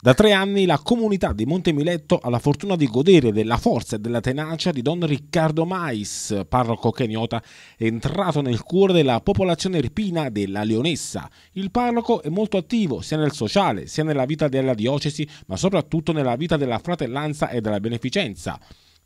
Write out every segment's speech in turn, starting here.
Da tre anni la comunità di Montemiletto ha la fortuna di godere della forza e della tenacia di don Riccardo Mais, parroco keniota entrato nel cuore della popolazione irpina della Leonessa. Il parroco è molto attivo sia nel sociale sia nella vita della diocesi, ma soprattutto nella vita della fratellanza e della beneficenza.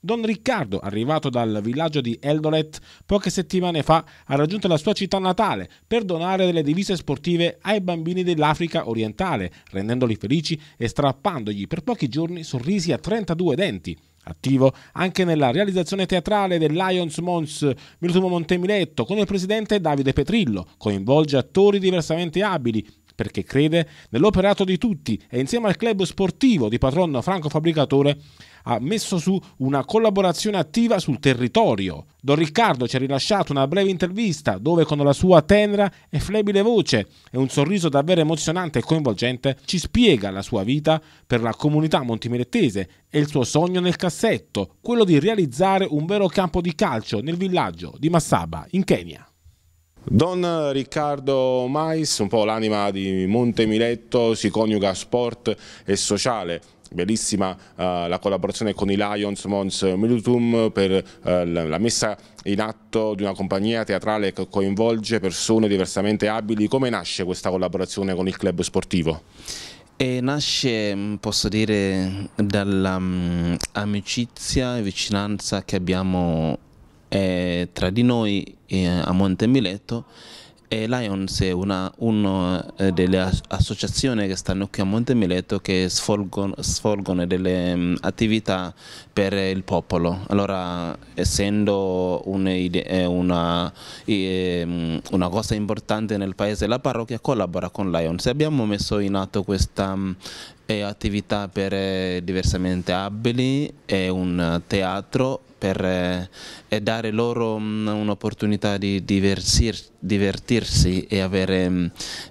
Don Riccardo, arrivato dal villaggio di Eldoret poche settimane fa, ha raggiunto la sua città natale per donare delle divise sportive ai bambini dell'Africa orientale, rendendoli felici e strappandogli per pochi giorni sorrisi a 32 denti. Attivo anche nella realizzazione teatrale del Lions Mons Milutomo Montemiletto con il presidente Davide Petrillo, coinvolge attori diversamente abili perché crede nell'operato di tutti e insieme al club sportivo di patronno Franco Fabbricatore ha messo su una collaborazione attiva sul territorio. Don Riccardo ci ha rilasciato una breve intervista dove con la sua tenera e flebile voce e un sorriso davvero emozionante e coinvolgente ci spiega la sua vita per la comunità montimirettese e il suo sogno nel cassetto, quello di realizzare un vero campo di calcio nel villaggio di Massaba in Kenya. Don Riccardo Mais, un po' l'anima di Monte Miletto, si coniuga sport e sociale. Bellissima eh, la collaborazione con i Lions Mons Milutum per eh, la messa in atto di una compagnia teatrale che coinvolge persone diversamente abili. Come nasce questa collaborazione con il club sportivo? E nasce, mm, posso dire, dall'amicizia mm, e vicinanza che abbiamo eh, tra di noi eh, a Monte Mileto e Lions è una, una eh, delle associazioni che stanno qui a Monte Mileto che svolgono, svolgono delle attività per il popolo. Allora, essendo una, una, cosa importante nel paese, la parrocchia collabora con Lions. Abbiamo messo in atto questa e attività per eh, diversamente abili e un teatro per eh, dare loro mm, un'opportunità di diversir, divertirsi e avere mm,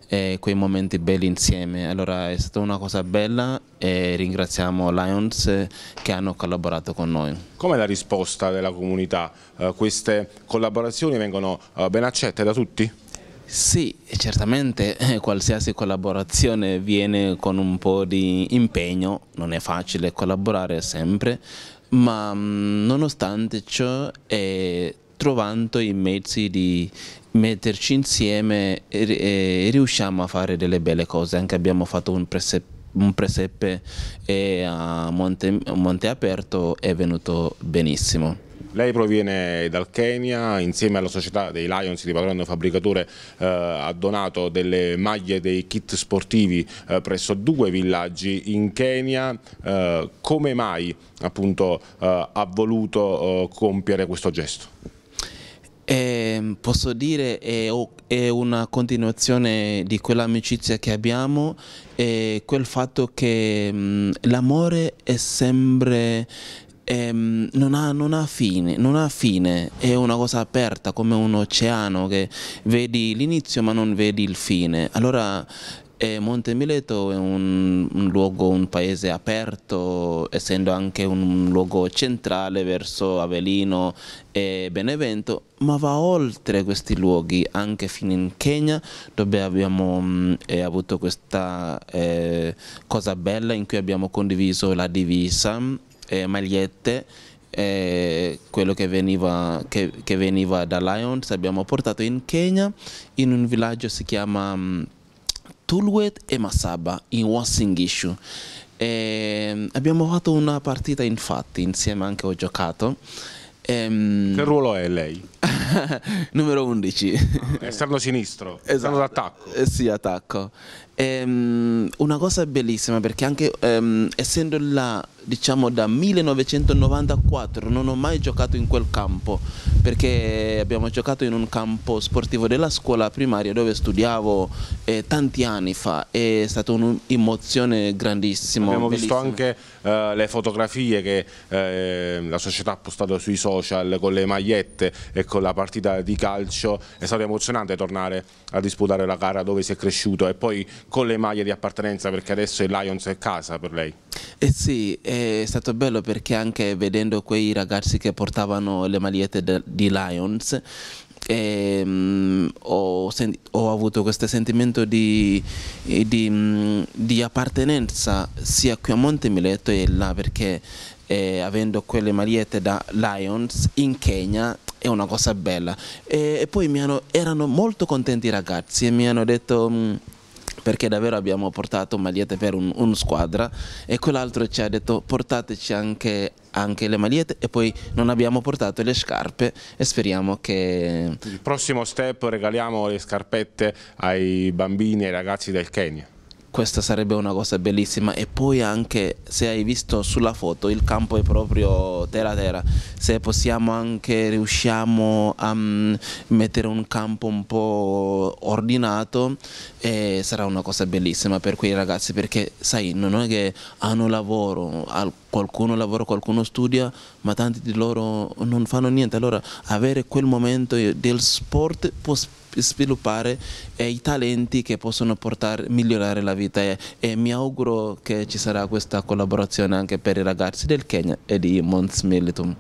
eh, quei momenti belli insieme. Allora è stata una cosa bella e ringraziamo Lions che hanno collaborato con noi. Com'è la risposta della comunità? queste collaborazioni vengono ben accette da tutti? Sì, certamente eh, qualsiasi collaborazione viene con un po' di impegno, non è facile collaborare sempre, ma mm, nonostante ciò è trovando i mezzi di metterci insieme e, riusciamo a fare delle belle cose, anche abbiamo fatto un presepe un presepe a Monte, Monte Aperto è venuto benissimo. Lei proviene dal Kenya, insieme alla società dei Lions di Patrono Fabbricatore eh, ha donato delle maglie dei kit sportivi eh, presso due villaggi in Kenya. Eh, come mai appunto, eh, ha voluto eh, compiere questo gesto? Ehm, posso dire che è una continuazione di quell'amicizia che abbiamo e quel fatto che mm, l'amore è sempre ehm, non, ha, non, ha fine, non ha fine, è una cosa aperta come un oceano che vedi l'inizio ma non vedi il fine. Allora e eh, Monte Mileto è un, un, luogo, un paese aperto, essendo anche un luogo centrale verso Avelino e Benevento, ma va oltre questi luoghi, anche fino in Kenya, dove abbiamo mm, eh, avuto questa eh, cosa bella in cui abbiamo condiviso la divisa eh, magliette eh, quello che veniva, che, che veniva, da Lions abbiamo portato in Kenya in un villaggio si chiama um, Tulwet e Masaba in Wasingishu e mm, abbiamo fatto una partita infatti insieme anche ho giocato e, mm, che ruolo è lei? numero 11. Ah, esterno sinistro, esatto. esterno d'attacco. Eh, sì, attacco. Ehm, una cosa bellissima perché anche ehm, essendo là, diciamo da 1994, non ho mai giocato in quel campo, perché abbiamo giocato in un campo sportivo della scuola primaria dove studiavo eh, tanti anni fa è stata un'emozione grandissima. Abbiamo bellissima. visto anche eh, le fotografie che eh, la società ha postato sui social con le magliette e con la partita di calcio, è stato emozionante tornare a disputare la gara dove si è cresciuto e poi con le maglie di appartenenza perché adesso il Lions è casa per lei. Eh sì, è stato bello perché anche vedendo quei ragazzi che portavano le magliette di Lions e, um, ho, ho, avuto questo sentimento di, eh, di, um, di, appartenenza sia qui a Monte Mileto e là perché eh, avendo quelle magliette da Lions in Kenya è una cosa bella e, e poi hanno, erano molto contenti i ragazzi e mi hanno detto mm, perché davvero abbiamo portato magliette per un, un squadra e quell'altro ci ha detto portateci anche, anche, le magliette e poi non abbiamo portato le scarpe e speriamo che... Il prossimo step regaliamo le scarpette ai bambini e ai ragazzi del Kenya questa sarebbe una cosa bellissima e poi anche se hai visto sulla foto il campo è proprio terra terra se possiamo anche riusciamo a mm, mettere un campo un po' ordinato eh, sarà una cosa bellissima per quei ragazzi perché sai non è che hanno lavoro al qualcuno lavora, qualcuno studia, ma tanti di loro non fanno niente. Allora avere quel momento del sport può sviluppare eh, i talenti che possono portare, migliorare la vita e, e, mi auguro che ci sarà questa collaborazione anche per i ragazzi del Kenya e di Mons Militum.